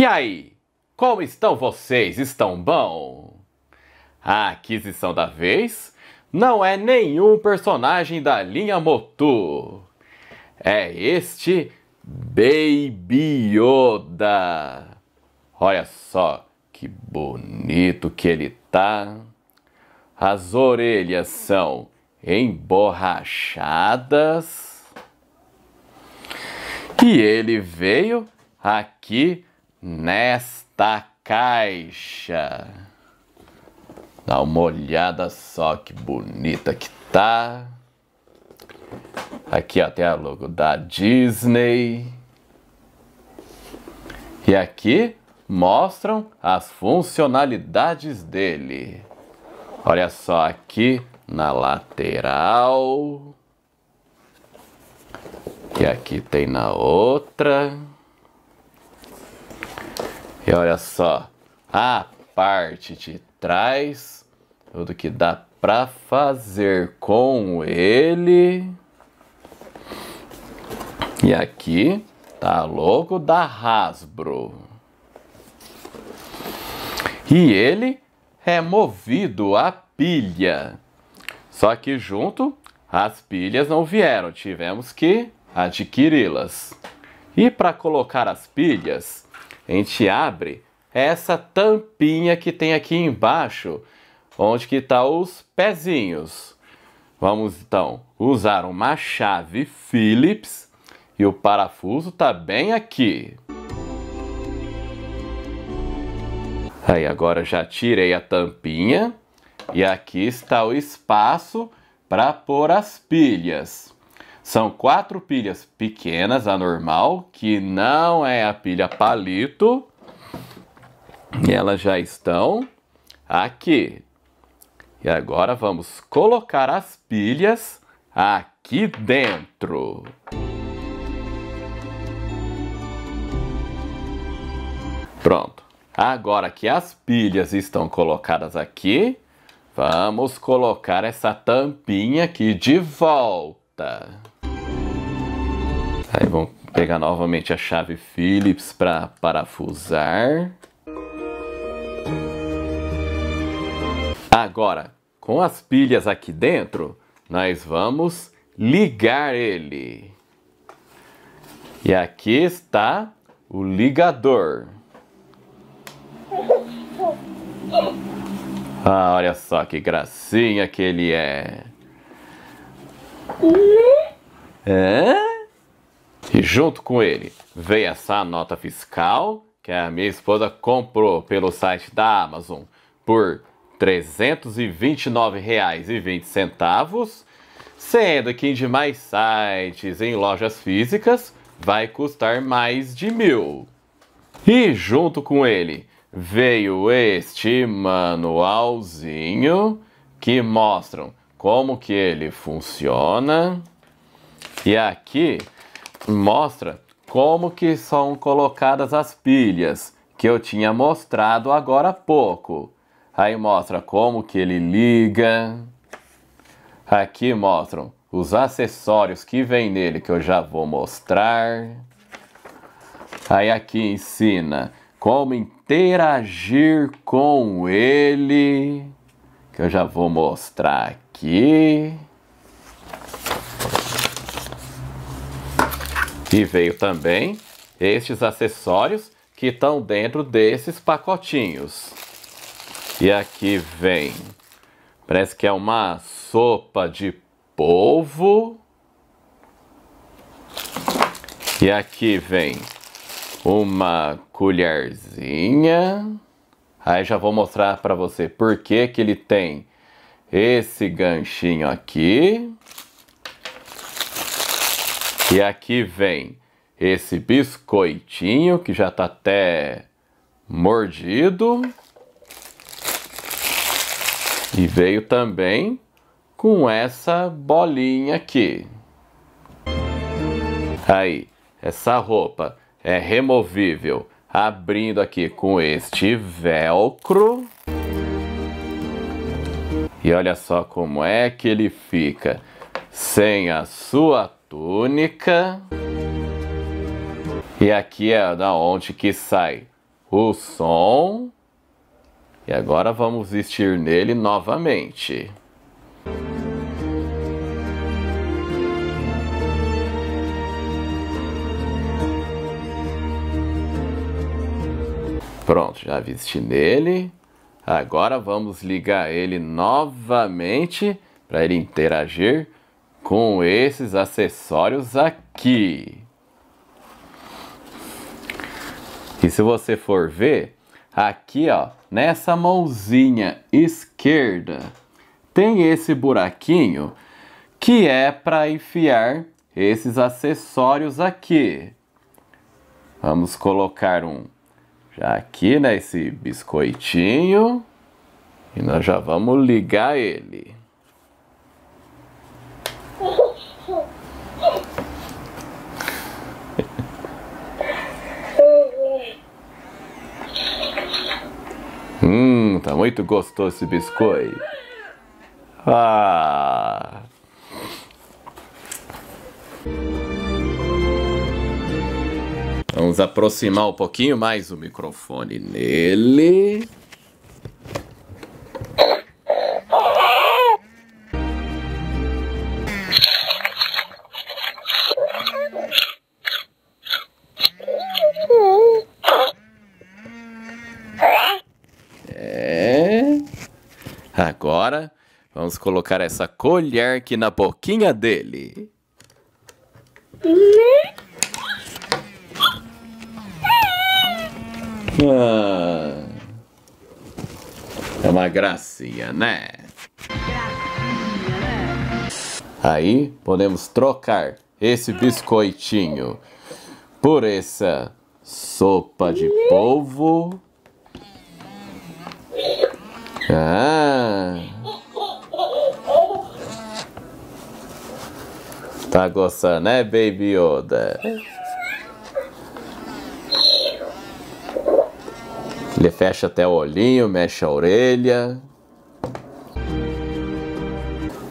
E aí, como estão vocês? Estão bom? A aquisição da vez não é nenhum personagem da linha Motu. É este Baby Yoda. Olha só que bonito que ele tá. As orelhas são emborrachadas. E ele veio aqui nesta caixa. Dá uma olhada só que bonita que tá. Aqui até a logo da Disney. E aqui mostram as funcionalidades dele. Olha só aqui na lateral. E aqui tem na outra. E olha só, a parte de trás, tudo que dá para fazer com ele. E aqui tá logo da Hasbro. E ele é movido a pilha. Só que junto as pilhas não vieram, tivemos que adquiri-las. E para colocar as pilhas, a gente abre essa tampinha que tem aqui embaixo, onde que tá os pezinhos. Vamos então usar uma chave Phillips e o parafuso tá bem aqui. Aí agora já tirei a tampinha e aqui está o espaço para pôr as pilhas. São quatro pilhas pequenas, a normal, que não é a pilha palito. E elas já estão aqui. E agora vamos colocar as pilhas aqui dentro. Pronto. Agora que as pilhas estão colocadas aqui, vamos colocar essa tampinha aqui de volta. Aí vamos pegar novamente a chave Phillips para parafusar. Agora, com as pilhas aqui dentro, nós vamos ligar ele. E aqui está o ligador. Ah, olha só que gracinha que ele é. É? E junto com ele veio essa nota fiscal que a minha esposa comprou pelo site da Amazon por R$ 329,20, sendo que em demais sites em lojas físicas vai custar mais de mil. E junto com ele veio este manualzinho que mostram como que ele funciona. E aqui mostra como que são colocadas as pilhas que eu tinha mostrado agora há pouco. Aí mostra como que ele liga. Aqui mostram os acessórios que vem nele, que eu já vou mostrar. Aí aqui ensina como interagir com ele, que eu já vou mostrar aqui. E veio também estes acessórios que estão dentro desses pacotinhos. E aqui vem, parece que é uma sopa de polvo. E aqui vem uma colherzinha. Aí já vou mostrar para você por que que ele tem esse ganchinho aqui. E aqui vem esse biscoitinho que já está até mordido. E veio também com essa bolinha aqui. Aí, essa roupa é removível, abrindo aqui com este velcro. E olha só como é que ele fica sem a sua túnica. E aqui é da onde que sai o som. E agora vamos vestir nele novamente. Pronto, já vesti nele. Agora vamos ligar ele novamente para ele interagir com esses acessórios aqui. E se você for ver, aqui ó, nessa mãozinha esquerda, tem esse buraquinho que é para enfiar esses acessórios aqui. Vamos colocar um já aqui nesse né, biscoitinho e nós já vamos ligar ele. Hum, tá muito gostoso esse biscoito. Ah. Vamos aproximar um pouquinho mais o microfone nele. agora, vamos colocar essa colher aqui na boquinha dele. Ah, é uma gracinha, né? Aí podemos trocar esse biscoitinho por essa sopa de polvo. Ah. Tá gostando, né, Baby Yoda? Ele fecha até o olhinho, mexe a orelha.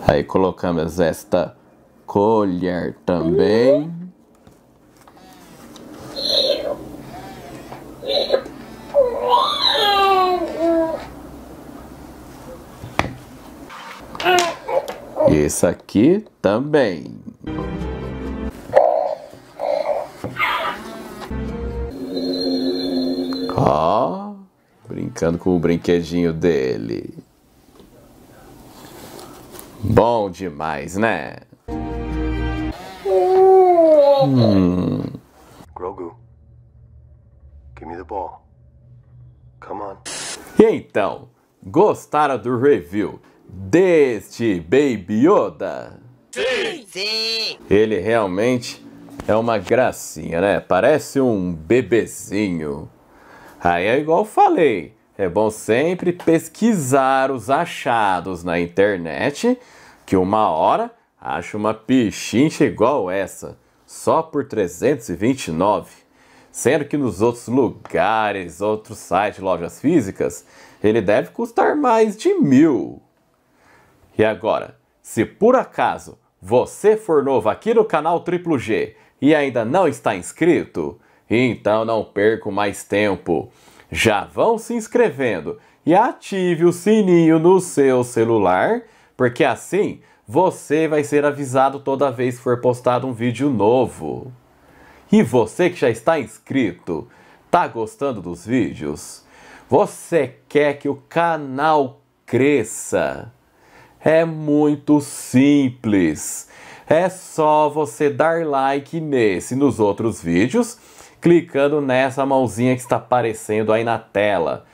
Aí colocamos esta colher também. E esse aqui também. Ó, oh, brincando com o brinquedinho dele. Bom demais, né? Hum. Grogu, give me the ball. Come on. E então, gostaram do review deste Baby Yoda? Sim! Sim! Ele realmente é uma gracinha, né? Parece um bebezinho. Aí é igual eu falei, é bom sempre pesquisar os achados na internet, que uma hora acha uma pichincha igual essa, só por 329. Sendo que nos outros lugares, outros sites, lojas físicas, ele deve custar mais de mil. E agora, se por acaso você for novo aqui no canal Triplo G e ainda não está inscrito, então não perco mais tempo. Já vão se inscrevendo e ative o sininho no seu celular, porque assim você vai ser avisado toda vez que for postado um vídeo novo. E você que já está inscrito, tá gostando dos vídeos? Você quer que o canal cresça? É muito simples. É só você dar like nesse e nos outros vídeos clicando nessa mãozinha que está aparecendo aí na tela.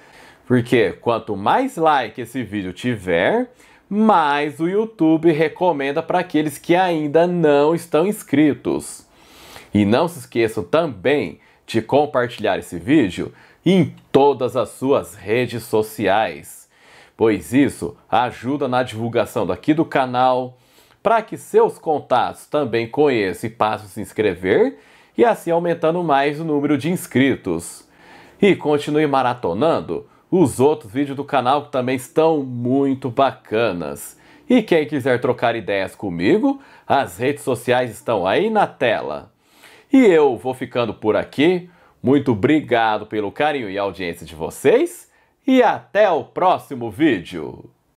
Porque quanto mais like esse vídeo tiver, mais o YouTube recomenda para aqueles que ainda não estão inscritos. E não se esqueçam também de compartilhar esse vídeo em todas as suas redes sociais, pois isso ajuda na divulgação daqui do canal, para que seus contatos também conheçam e passem a se inscrever e assim aumentando mais o número de inscritos. E continue maratonando os outros vídeos do canal que também estão muito bacanas. E quem quiser trocar ideias comigo, as redes sociais estão aí na tela. E eu vou ficando por aqui. Muito obrigado pelo carinho e audiência de vocês e até o próximo vídeo!